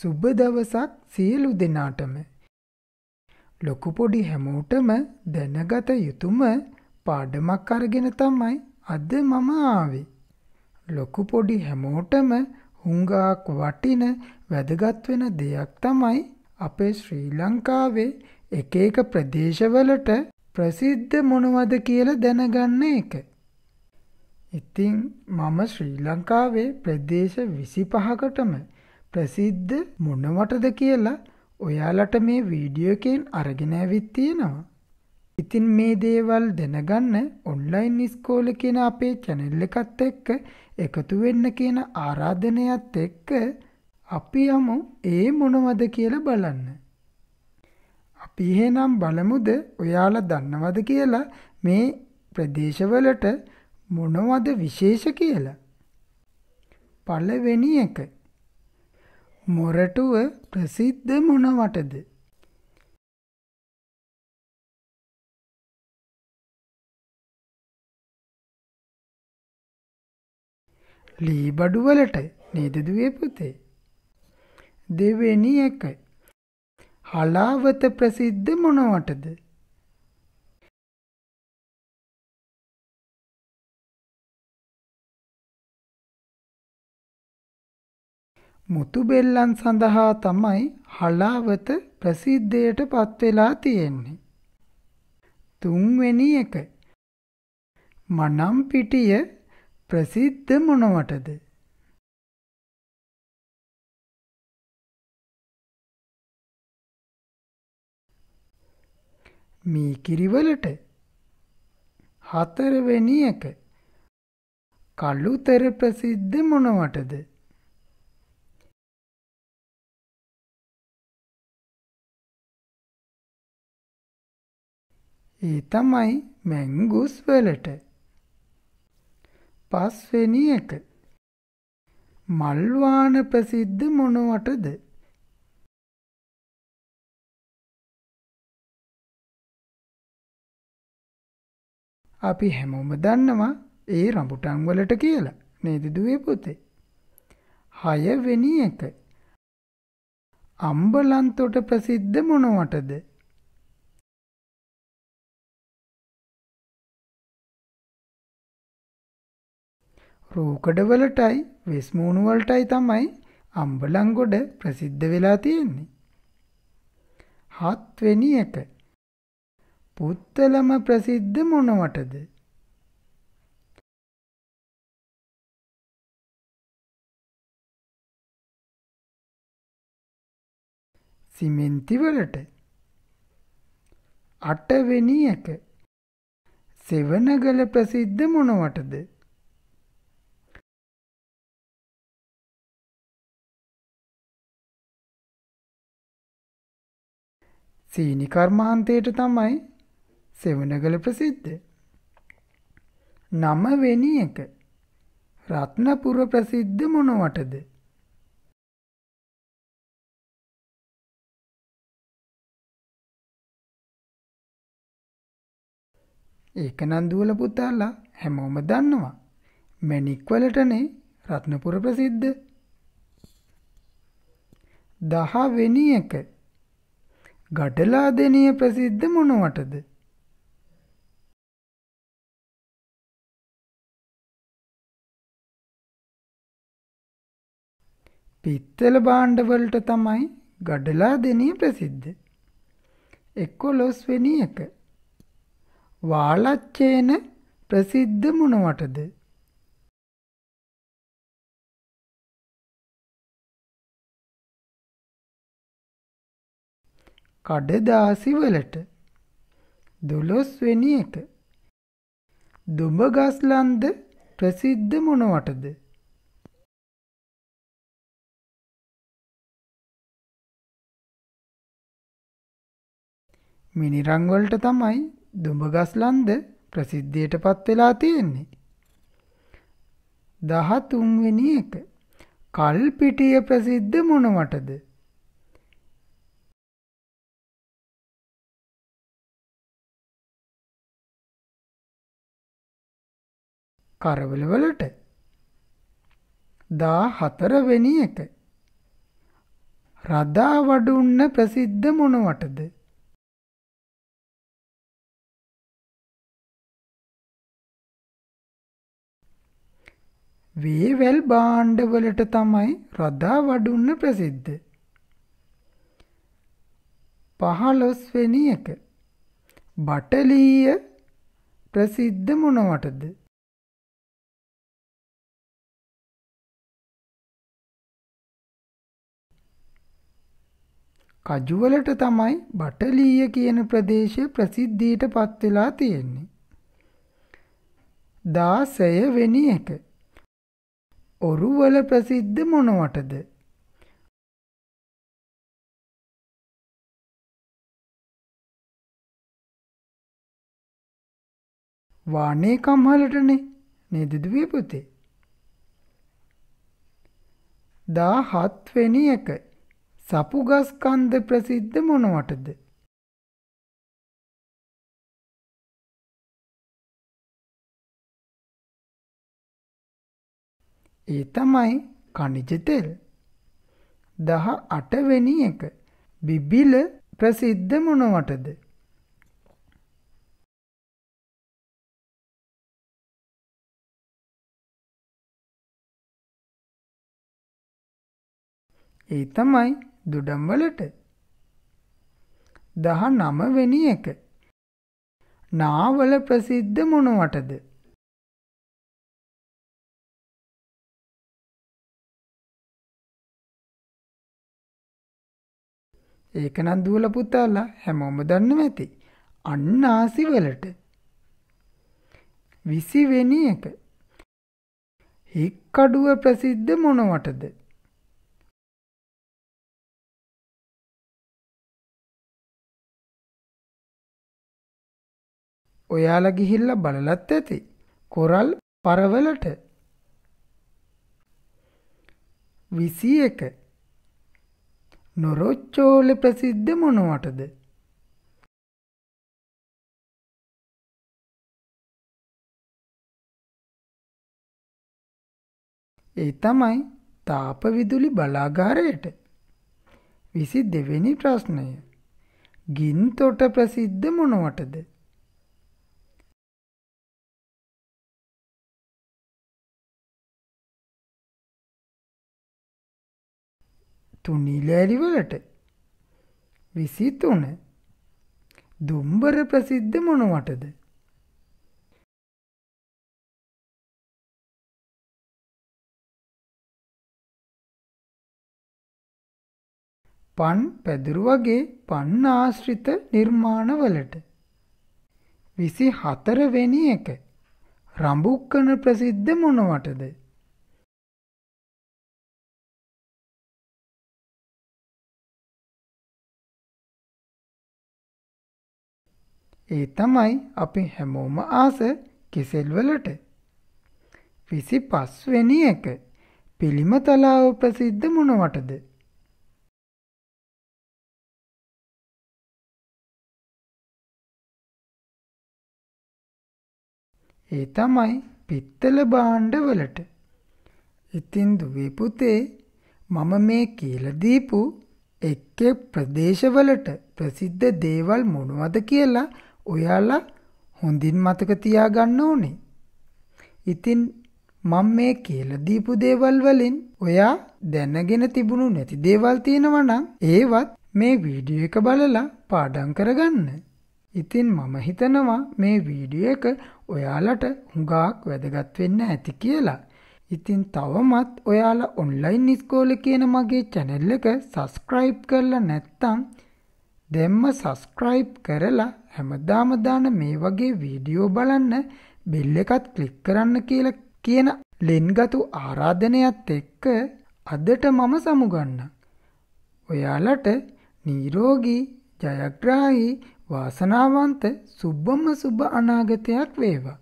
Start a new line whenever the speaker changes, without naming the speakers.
සුබ දවසක් සියලු දෙනාටම. ලොකු පොඩි හැමෝටම දැනගත යුතුම පාඩමක් අරගෙන තමයි අද මම ආවේ. ලොකු පොඩි හැමෝටම හුඟක් වටින වැදගත් වෙන දෙයක් තමයි අපේ ශ්‍රී ලංකාවේ එක එක ප්‍රදේශවලට ප්‍රසිද්ධ මොනවද කියලා දැනගන්න එක. ඉතින් මම ශ්‍රී ලංකාවේ ප්‍රදේශ 25කටම ප්‍රසිද්ධ මොනවටද කියලා ඔයාලට මේ වීඩියෝ එකෙන් අරගෙන ඇවිත් තියෙනවා. ඉතින් මේ දේවල් දැනගන්න ඔන්ලයින් ඉස්කෝල කියන අපේ channel එකත් එක්ක එකතු වෙන්න කියන ආරාධනයත් එක්ක අපි යමු ඒ මොනවද කියලා බලන්න. අපි එහෙනම් බලමුද ඔයාලා දන්නවද කියලා මේ ප්‍රදේශවලට මොනවද විශේෂ කියලා. පළවෙනි එක මොරටුව ප්‍රසිද්ධ මොනවටද? ලී බඩු වලට නේද දුවේ පුතේ?
දෙවෙනි එක. හලාවත ප්‍රසිද්ධ මොනවටද? මුතුබෙල්ලන් සඳහා තමයි හලාවත ප්‍රසිද්ධයට පත් වෙලා තියෙන්නේ. තුන්වෙනි එක මනම් පිටිය ප්‍රසිද්ධ මොනවටද?
මේ කිරිවලට හතරවෙනි එක කළුතර ප්‍රසිද්ධ මොනවටද? ඒ තමයි මැංගුස් වලට. පස්වෙනි එක. මල්වාන ප්‍රසිද්ධ මොනවටද? අපි හැමෝම දන්නවා ඒ රඹුටන් වලට කියලා. නේද දුවේ පුතේ? හයවෙනි එක. අම්බලන්තොට ප්‍රසිද්ධ මොනවටද? රූකඩවලටයි වෙස් මූණු වලටයි තමයි අම්බලන්ගොඩ ප්‍රසිද්ධ වෙලා තියෙන්නේ. හත්වෙනි එක. පුත්තලම ප්‍රසිද්ධ මොනවටද? සිමෙන්ති වලට.
අටවෙනි එක. සෙවනගල ප්‍රසිද්ධ මොනවටද? සීනි කර්මාන්තයට තමයි සෙවණගල ප්‍රසිද්ධ. නවවෙනි එක
රත්නපුර ප්‍රසිද්ධ මොනවටද? ඒක නම් දුවල පුතාලා හැමෝම දන්නවා. මැණික් වලටනේ රත්නපුර ප්‍රසිද්ධ.
10 වෙනි එක ගඩලාදෙනිය ප්‍රසිද්ධ මොනවටද? පිත්තල භාණ්ඩ වලට තමයි ගඩලාදෙනිය ප්‍රසිද්ධ. 11 වෙනි
එක. වාලච්චේන ප්‍රසිද්ධ මොනවටද?
කඩදාසි වලට දොළොස්වෙනි එක දුඹගස්ලන්ද ප්‍රසිද්ධ මොනවටද මිනිරං වලට තමයි දුඹගස්ලන්ද ප්‍රසිද්ධියටපත් වෙලා තියෙන්නේ 13 වෙනි එක කල්පිටිය ප්‍රසිද්ධ මොනවටද
කරවල
වලට 14 වෙනි එක රදා වඩුන්න ප්‍රසිද්ධ මොනවටද වේවැල් භාණ්ඩ වලට තමයි රදා වඩුන්න ප්‍රසිද්ධ 15 වෙනි එක බටලීය ප්‍රසිද්ධ මොනවටද කජුවලට තමයි බටලීය කියන ප්‍රදේශය ප්‍රසිද්ධියට පත් වෙලා තියෙන්නේ. 16 වෙනි එක. ඔරුවල ප්‍රසිද්ධ මොනවටද?
වානේ කම්හලටනේ නේද දුවේ පුතේ 17 වෙනි එක
සපුගස් කන්ද ප්‍රසිද්ධ මොනවටද? ඒ තමයි කණිජ තෙල්.
18 වෙනි එක බිබිල ප්‍රසිද්ධ මොනවටද? ඒ තමයි දුඩම් වලට. දහ නමවෙනි එක.
නාවල ප්‍රසිද්ධ මොනවටද. ඒකනම් දුවල පුතාලා හැමෝම දන්නව ඇති. අන්න ආසිවලට. විසිවෙනි එක. හික්කඩුව ප්‍රසිද්ධ මොනවටද? ඔයාලා ගිහිල්ලා බලලත් ඇති. කොරල් පරවලට. 21 නොරොච්චෝල ප්‍රසිද්ධ මොනවටද? ඒ තමයි තාප විදුලි බලාගාරයට.
22 වෙනි ප්‍රශ්නය. ගින්තොට ප්‍රසිද්ධ මොනවටද? තුනිලෑලිවලට විසිතුන දුම්බර ප්‍රසිද්ධ මොනවටද
පන් පැදුරු වගේ පන්න ආශ්‍රිත නිර්මාණවලට.
විසි හතරවෙනි එක රඹුක්කන ප්‍රසිද්ධ මොනවටද.
ඒ තමයි අපි හැමෝම ආස කෙසෙල් වලට. 25 වෙනි එක පිළිම තලාව ප්‍රසිද්ධ මොනවටද?
ඒ තමයි පිත්තල භාණ්ඩ වලට. ඉතින් දුවේ පුතේ මම මේ කියලා දීපු
එක්ක ප්‍රදේශවලට ප්‍රසිද්ධ දේවල් මොනවද කියලා ඔයාලා හොඳින් මතක තියාගන්න ඕනේ. ඉතින් මම මේ කියලා දීපු දේවල් වලින් ඔයා දැනගෙන තිබුණු නැති දේවල් තියෙනවා නම් ඒවත් මේ වීඩියෝ එක බලලා පාඩම් කරගන්න. ඉතින් මම හිතනවා මේ වීඩියෝ එක ඔයාලට හුඟක් වැදගත් වෙන්න ඇති කියලා. ඉතින් තවමත් ඔයාලා ඔන්ලයින් ඉස්කෝලේ කියන මගේ channel එක subscribe කරලා නැත්නම් දැම්ම සස්ක්‍රයිබ් කරලා හැමදාම දාන මේ වගේ වීඩියෝ බලන්න බෙල් එකත් ක්ලික් කරන්න කියලා කියන ලෙන්ගතු ආරාධනයත් එක්ක අදට මම සමුගන්න. ඔයාලට නීරෝගී ජයග්‍රාහි වාසනාවන්ත සුබ්බම සුබ අනාගතයක් වේවා.